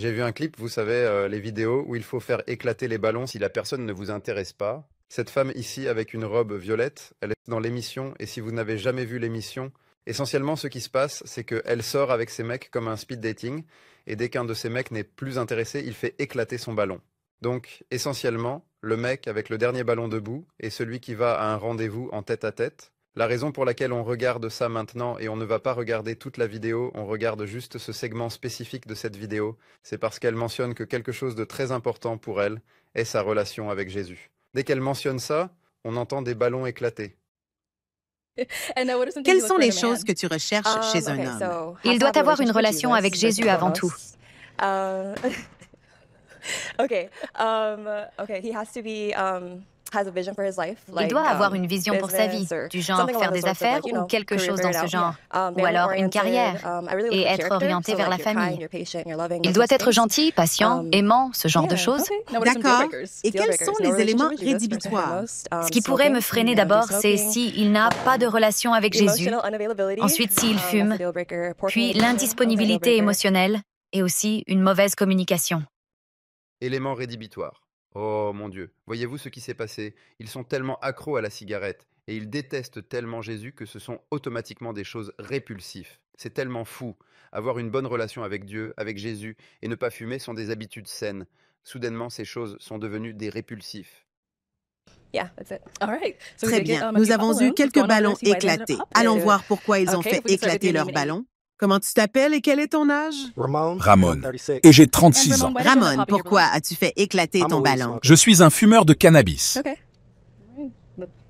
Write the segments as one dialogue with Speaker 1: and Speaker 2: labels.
Speaker 1: J'ai vu un clip, vous savez, euh, les vidéos où il faut faire éclater les ballons si la personne ne vous intéresse pas. Cette femme ici avec une robe violette, elle est dans l'émission et si vous n'avez jamais vu l'émission, essentiellement ce qui se passe, c'est qu'elle sort avec ses mecs comme un speed dating et dès qu'un de ces mecs n'est plus intéressé, il fait éclater son ballon. Donc essentiellement, le mec avec le dernier ballon debout est celui qui va à un rendez-vous en tête à tête la raison pour laquelle on regarde ça maintenant et on ne va pas regarder toute la vidéo, on regarde juste ce segment spécifique de cette vidéo, c'est parce qu'elle mentionne que quelque chose de très important pour elle est sa relation avec Jésus. Dès qu'elle mentionne ça, on entend des ballons éclater.
Speaker 2: Quelles sont les choses que
Speaker 1: tu recherches um, chez un
Speaker 2: homme Il doit avoir une relation avec Jésus avant tout.
Speaker 3: Uh, ok, um, okay. He um, il doit avoir um, une vision pour sa vie, du genre faire des affaires ou quelque chose dans ce genre, um, ou alors une carrière, um, et être orienté vers la famille.
Speaker 1: Il doit
Speaker 2: être
Speaker 4: gentil, patient, aimant, ce genre de choses.
Speaker 2: D'accord. Et quels sont les éléments
Speaker 3: rédhibitoires Ce qui pourrait me freiner d'abord, c'est s'il
Speaker 4: n'a pas de relation avec Jésus, ensuite s'il fume, puis l'indisponibilité émotionnelle et aussi une mauvaise communication.
Speaker 1: Éléments rédhibitoires. Oh mon Dieu, voyez-vous ce qui s'est passé Ils sont tellement accros à la cigarette, et ils détestent tellement Jésus que ce sont automatiquement des choses répulsives. C'est tellement fou. Avoir une bonne relation avec Dieu, avec Jésus, et ne pas fumer sont des habitudes saines. Soudainement, ces choses sont devenues des répulsifs.
Speaker 4: Très bien, nous avons eu quelques ballons éclatés. Allons voir pourquoi ils ont fait éclater leurs ballons.
Speaker 2: Comment tu t'appelles et quel est ton âge?
Speaker 1: Ramon.
Speaker 3: Et j'ai 36 ans.
Speaker 2: Ramon, pourquoi as-tu fait éclater ton ballon?
Speaker 3: Je suis un fumeur de cannabis.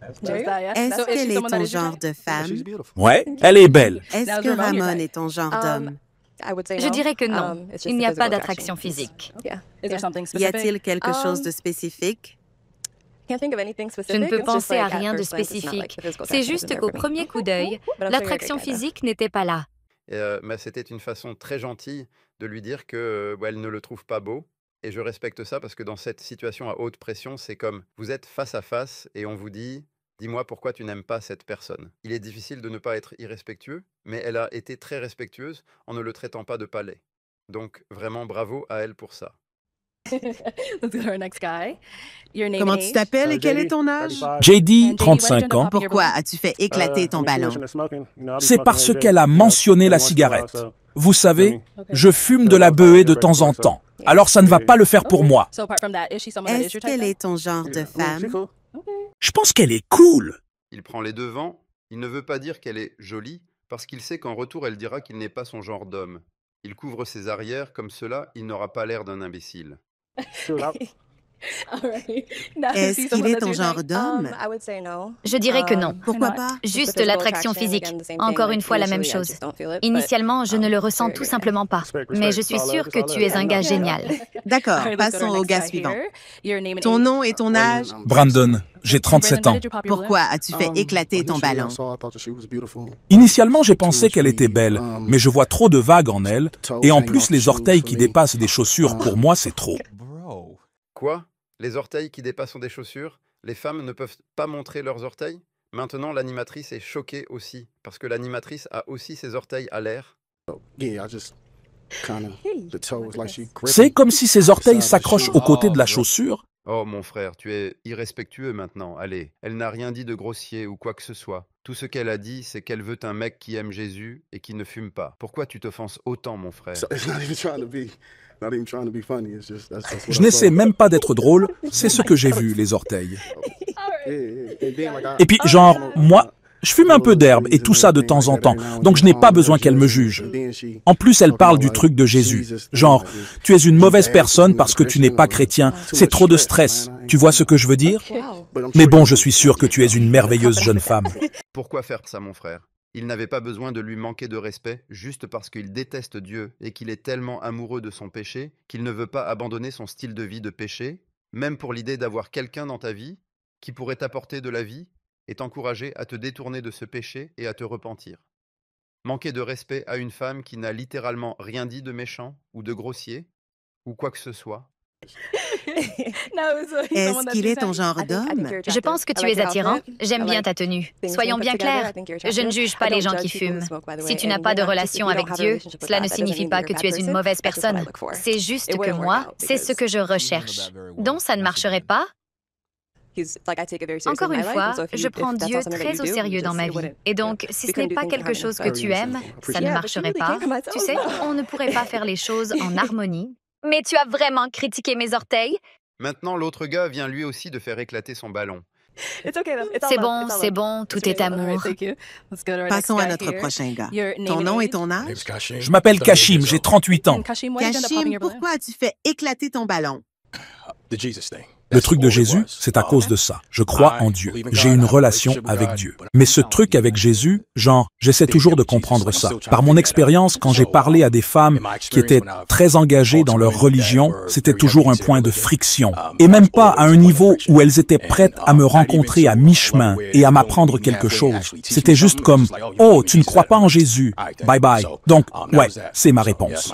Speaker 1: Est-ce qu'elle est ton genre de femme?
Speaker 3: Ouais, elle est belle. Est-ce que Ramon est ton genre um, d'homme?
Speaker 2: Je dirais que non. Um, Il n'y a pas d'attraction physique. Y a-t-il quelque chose de um, spécifique? Je ne peux penser à rien de spécifique. C'est juste qu'au premier coup d'œil,
Speaker 4: l'attraction physique n'était pas là
Speaker 1: mais c'était une façon très gentille de lui dire que elle ne le trouve pas beau. Et je respecte ça parce que dans cette situation à haute pression, c'est comme vous êtes face à face et on vous dit Dis-moi pourquoi tu n'aimes pas cette personne. Il est difficile de ne pas être irrespectueux, mais elle a été très respectueuse en ne le traitant pas de palais. Donc vraiment bravo à elle pour ça.
Speaker 2: Comment tu t'appelles euh, et quel est ton âge?
Speaker 1: JD, 35 ans. Pourquoi as-tu fait éclater ton euh, ballon?
Speaker 3: C'est parce qu'elle a mentionné la cigarette. Vous savez, je fume de la beuhée de temps en temps, alors ça ne va pas le faire pour moi.
Speaker 2: Est-ce qu'elle est ton genre de femme?
Speaker 3: Je pense qu'elle est cool.
Speaker 1: Il prend les devants. Il ne veut pas dire qu'elle est jolie, parce qu'il sait qu'en retour, elle dira qu'il n'est pas son genre d'homme. Il couvre ses arrières, comme cela, il n'aura pas l'air d'un imbécile. Est-ce qu'il est ton genre d'homme
Speaker 2: um, Je dirais que um, non. Pourquoi pas Juste l'attraction physique. Encore une fois, la même chose. Initialement,
Speaker 4: je ne le um, ressens tout simplement pas, mais je suis sûre que tu es
Speaker 2: un gars génial. D'accord, passons au gars suivant. Ton nom et ton oh, âge
Speaker 3: Brandon. J'ai 37 ans.
Speaker 2: Pourquoi as-tu fait éclater ton ballon
Speaker 3: Initialement, j'ai pensé qu'elle était belle, mais je vois trop de vagues en elle, et en plus les orteils qui dépassent des chaussures, uh, pour moi, c'est trop.
Speaker 1: Les orteils qui dépassent des chaussures Les femmes ne peuvent pas montrer leurs orteils Maintenant, l'animatrice est choquée aussi, parce que l'animatrice a aussi ses orteils à l'air. C'est comme si
Speaker 3: ses orteils s'accrochent aux côtés de la oh, chaussure
Speaker 1: Oh mon frère, tu es irrespectueux maintenant, allez. Elle n'a rien dit de grossier ou quoi que ce soit. Tout ce qu'elle a dit, c'est qu'elle veut un mec qui aime Jésus et qui ne fume pas. Pourquoi tu t'offenses autant, mon frère Je n'essaie
Speaker 3: même pas d'être drôle, c'est ce que j'ai vu, les orteils. Oh.
Speaker 2: Et
Speaker 3: puis, genre, moi, je fume un peu d'herbe et tout ça de temps en temps, donc je n'ai pas besoin qu'elle me juge. En plus, elle parle du truc de Jésus, genre, tu es une mauvaise personne parce que tu n'es pas chrétien, c'est trop de stress. Tu vois ce que je veux dire Mais bon, je suis sûr que tu es une merveilleuse jeune femme.
Speaker 1: Pourquoi faire ça, mon frère il n'avait pas besoin de lui manquer de respect juste parce qu'il déteste Dieu et qu'il est tellement amoureux de son péché qu'il ne veut pas abandonner son style de vie de péché, même pour l'idée d'avoir quelqu'un dans ta vie qui pourrait t'apporter de la vie est encouragé à te détourner de ce péché et à te repentir. Manquer de respect à une femme qui n'a littéralement rien dit de méchant ou de grossier ou quoi que ce soit.
Speaker 4: Est-ce qu'il est ton genre d'homme Je pense que tu es attirant. J'aime bien ta tenue.
Speaker 3: Soyons bien clairs, je ne juge pas les gens qui fument. Si tu n'as pas de relation avec Dieu, cela ne signifie pas que tu es une mauvaise personne. C'est
Speaker 4: juste que moi, c'est ce que je recherche. Donc ça ne marcherait pas
Speaker 2: encore une fois, je prends Dieu très au sérieux dans ma vie.
Speaker 4: Et donc, si ce n'est pas quelque chose que tu aimes, ça ne marcherait pas. Tu sais, on ne pourrait pas faire les choses en harmonie. Mais tu as vraiment critiqué mes orteils
Speaker 1: Maintenant, l'autre gars vient lui aussi de faire éclater son ballon.
Speaker 2: C'est bon, c'est bon, tout est amour.
Speaker 1: Passons à notre prochain gars.
Speaker 4: Ton
Speaker 2: nom et ton âge Je m'appelle Kashim, j'ai
Speaker 1: 38 ans.
Speaker 2: Kashim, pourquoi as-tu fait éclater ton ballon
Speaker 3: le truc de Jésus, c'est à cause de ça. Je crois en Dieu. J'ai une relation avec Dieu. Mais ce truc avec Jésus, genre, j'essaie toujours de comprendre ça. Par mon euh, expérience, quand j'ai parlé à des femmes qui étaient très engagées dans leur religion, c'était toujours un point de friction. Um, et même pas à un niveau où elles étaient prêtes à me rencontrer à mi-chemin et à m'apprendre quelque chose. C'était juste comme, oh, oh tu ne crois pas en Jésus. Bye bye. Donc, um, ouais, c'est ma réponse.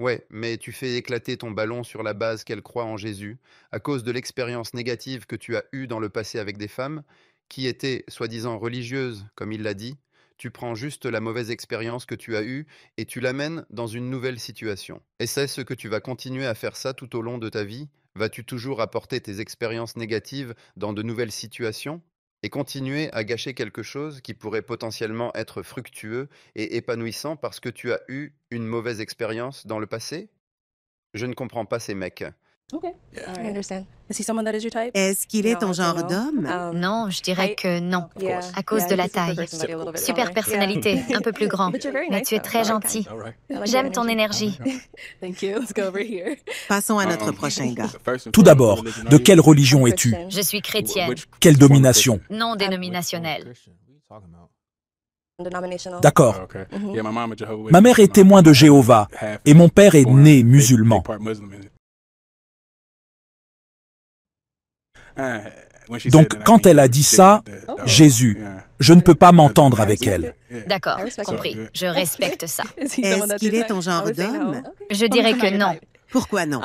Speaker 1: Ouais, mais tu fais éclater ton ballon sur la base qu'elle croit en Jésus, à cause de l'expérience négative que tu as eue dans le passé avec des femmes, qui étaient soi-disant religieuses, comme il l'a dit, tu prends juste la mauvaise expérience que tu as eue et tu l'amènes dans une nouvelle situation. Et c'est ce que tu vas continuer à faire ça tout au long de ta vie Vas-tu toujours apporter tes expériences négatives dans de nouvelles situations et continuer à gâcher quelque chose qui pourrait potentiellement être fructueux et épanouissant parce que tu as eu une mauvaise expérience dans le passé Je ne comprends pas ces mecs.
Speaker 2: Est-ce qu'il est ton genre d'homme?
Speaker 4: Um, non, je dirais que non, à cause de la taille. Super personnalité, un peu plus grand. Mais tu es très gentil. J'aime ton énergie.
Speaker 2: Passons à notre um, prochain gars. Tout d'abord, de
Speaker 3: quelle religion es-tu?
Speaker 4: Je suis chrétienne.
Speaker 3: Quelle domination?
Speaker 4: Non dénominationnelle. D'accord.
Speaker 3: Oh, mm-hmm. Ma mère est témoin de Jéhovah et mon père est né musulman. Donc quand elle a dit ça, oh. Jésus, je ne peux pas m'entendre avec elle.
Speaker 4: D'accord,
Speaker 2: ah compris. Je respecte ça.
Speaker 4: Est-ce qu'il est ton genre ah d'homme
Speaker 3: Je dirais que
Speaker 2: non. Pourquoi non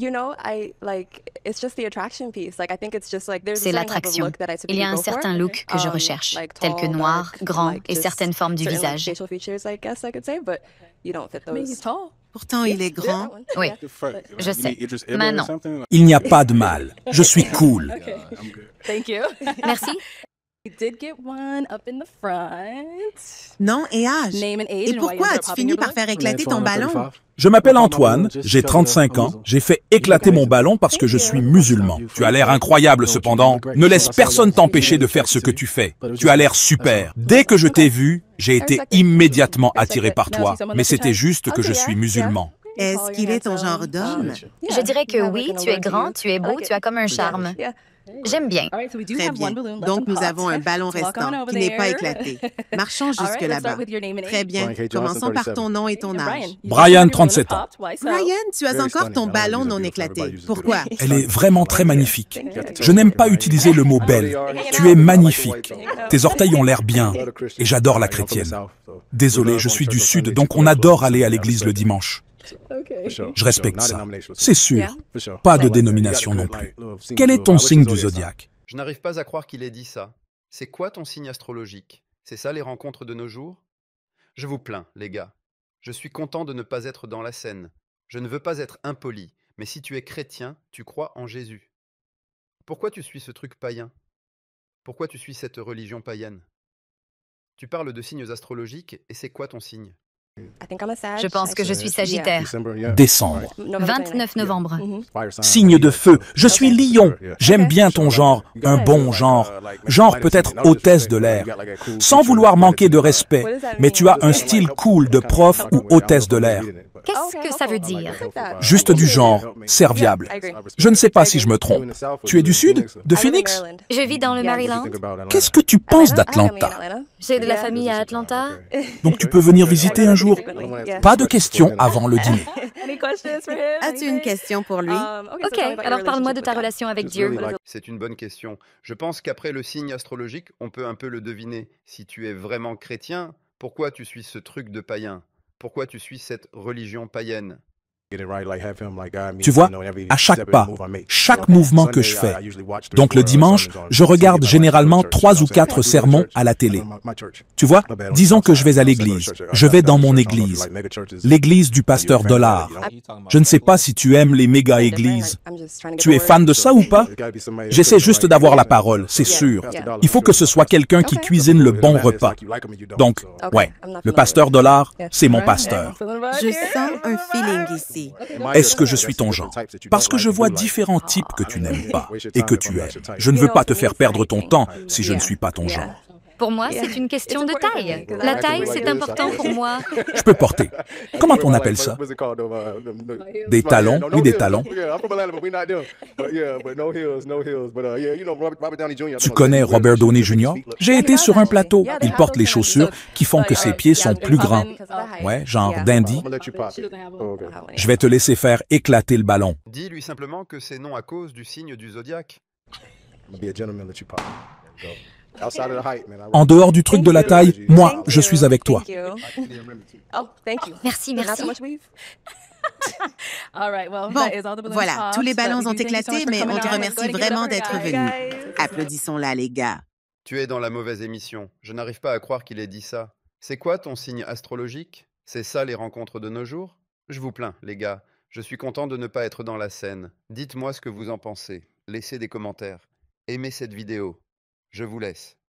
Speaker 3: c'est l'attraction. Il y a un certain look que je um, recherche, tel que noir,
Speaker 4: grand et certaines formes du visage.
Speaker 2: Pourtant, il est grand. Oui, je sais. Maintenant. Il n'y a pas de
Speaker 3: mal. Je suis cool.
Speaker 2: Merci. Non, et âge. et pourquoi as-tu fini par faire éclater ton ballon?
Speaker 3: Je m'appelle Antoine, j'ai 35 ans, j'ai fait éclater mon ballon parce que je suis musulman. Tu as l'air incroyable cependant, ne laisse personne t'empêcher de faire ce que tu fais. Tu as l'air super. Dès que je t'ai vu, j'ai été immédiatement attiré par toi, mais c'était juste que je suis musulman.
Speaker 2: Est-ce qu'il est ton genre d'homme? Je dirais que oui, tu es grand, tu es beau, tu as comme un charme. J'aime bien. Très
Speaker 4: bien. Donc, nous avons un ballon restant
Speaker 1: qui n'est pas éclaté. Marchons jusque là-bas.
Speaker 2: Très bien. Commençons par ton nom et ton âge. Brian, 37 ans. Brian, tu as encore ton ballon non éclaté. Pourquoi? Elle est
Speaker 3: vraiment très magnifique. Je n'aime pas utiliser le mot belle. Tu es magnifique. Tes orteils ont l'air bien. Et j'adore la chrétienne. Désolé, je suis du Sud, donc on adore aller à l'église le dimanche.
Speaker 1: Je respecte ça. C'est sûr. Pas de dénomination non plus. Quel est ton signe du zodiaque Je n'arrive pas à croire qu'il ait dit ça. C'est quoi ton signe astrologique C'est ça les rencontres de nos jours Je vous plains, les gars. Je suis content de ne pas être dans la scène. Je ne veux pas être impoli, mais si tu es chrétien, tu crois en Jésus. Pourquoi tu suis ce truc païen Pourquoi tu suis cette religion païenne Tu parles de signes astrologiques et c'est quoi ton signe je pense que je suis Sagittaire. Décembre. 29
Speaker 4: novembre. Mm-hmm.
Speaker 3: Signe de feu. Je suis lion. J'aime bien ton genre. Un bon genre. Uh, genre peut-être hôtesse de l'air. Sans vouloir manquer de respect, mais tu as un style cool de prof ou hôtesse de l'air.
Speaker 4: Qu'est-ce que ça veut oh dire
Speaker 3: Juste du genre, serviable. Je ne sais pas si je me trompe. Tu es du sud De Phoenix
Speaker 4: Je vis dans le Maryland.
Speaker 3: Qu'est-ce que tu penses d'Atlanta
Speaker 4: J'ai de la famille à Atlanta.
Speaker 3: Donc tu peux venir visiter un jour. Pas de questions avant le dîner. As-tu une
Speaker 2: question pour lui um,
Speaker 3: Ok, alors
Speaker 4: parle-moi de ta relation avec Dieu.
Speaker 1: C'est une bonne question. Je pense qu'après le signe astrologique, on peut un peu le deviner. Si tu es vraiment chrétien, pourquoi tu suis ce truc de païen pourquoi tu suis cette religion païenne tu vois, à chaque pas, chaque mouvement que je uh, fais. Donc le dimanche,
Speaker 3: je regarde généralement trois ou quatre sermons à la télé. Tu vois, disons que je vais à l'église, je vais dans mon église, l'église du pasteur Dollar. Je ne sais pas si tu aimes les méga-églises. Tu es fan de ça ou pas J'essaie juste d'avoir la parole, c'est sûr. Il faut que ce soit quelqu'un qui cuisine le bon repas. Donc, ouais, le pasteur Dollar, c'est mon pasteur.
Speaker 2: Je sens un feeling ici. Est-ce que je suis ton genre
Speaker 3: Parce que je vois différents types que tu n'aimes pas ah, et que tu aimes. Je ne veux pas te faire perdre ton temps si je ne suis pas ton genre.
Speaker 4: Pour moi, c'est une question de taille. La taille, c'est important pour moi.
Speaker 3: Je peux porter. Comment on appelle ça? Des talons, oui, des talons. Tu connais Robert Downey Jr.? J'ai été sur un plateau. Il porte les chaussures qui font que ses uh, pieds sont plus grands.
Speaker 1: Ouais, genre dandy. Ah, Je vais te
Speaker 3: laisser faire éclater le ballon.
Speaker 1: Dis-lui simplement que c'est non à cause du signe du zodiaque.
Speaker 3: En dehors du truc de la taille, moi, je suis avec toi.
Speaker 1: Oh, merci,
Speaker 2: merci. Bon, voilà, tous les ballons ont éclaté, mais on te remercie vraiment d'être venu. Applaudissons-la,
Speaker 1: les gars. Tu es dans la mauvaise émission. Je n'arrive pas à croire qu'il ait dit ça. C'est quoi ton signe astrologique C'est ça les rencontres de nos jours Je vous plains, les gars. Je suis content de ne pas être dans la scène. Dites-moi ce que vous en pensez. Laissez des commentaires. Aimez cette vidéo je vous laisse